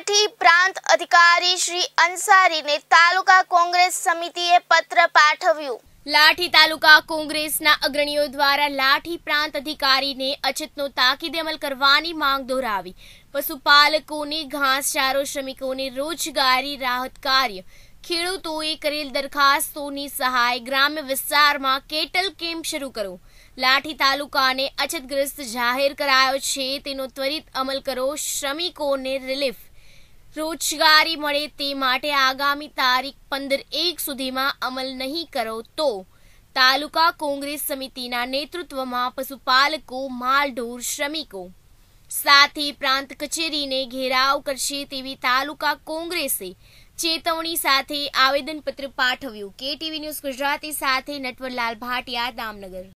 માઠી પ્રાંત અધિકારી શ્રી અંસારીને તાલુકા કોંગ્રેસ સમિતિએ પત્ર પાઠવ્યું લાઠી તાલુકા કોંગ્રેસના અગ્રણીઓ દ્વારા લાઠી પ્રાંત અધિકારીને અછતનો તાકીદ અમલ કરવાની માંગ દોહરાવી પશુપાલકોને ઘાસચારો શ્રમિકોને રોજગારી રાહત કાર્ય ખેડૂતોએ કરેલ દરખાસ્તોની સહાય ગ્રામ્ય વિસ્તારમાં કેટલ કેમ્પ શરૂ કરો લાઠી તાલુકાને અછતગ્રસ્ત જાહેર કરાયો છે તેનો ત્વરિત અમલ કરો શ્રમિકોને રિલીફ રોજગારી મળે તે માટે આગામી તારીખ પંદર એક સુધીમાં અમલ નહીં કરો તો તાલુકા કોંગ્રેસ સમિતિના નેતૃત્વમાં પશુપાલકો માલઢોર શ્રમિકો સાથે પ્રાંત કચેરીને ઘેરાવ કરશે તેવી તાલુકા કોંગ્રેસે ચેતવણી સાથે આવેદનપત્ર પાઠવ્યું કેટીવી ન્યૂઝ ગુજરાતી સાથે નટવરલાલ ભાટિયા દામનગર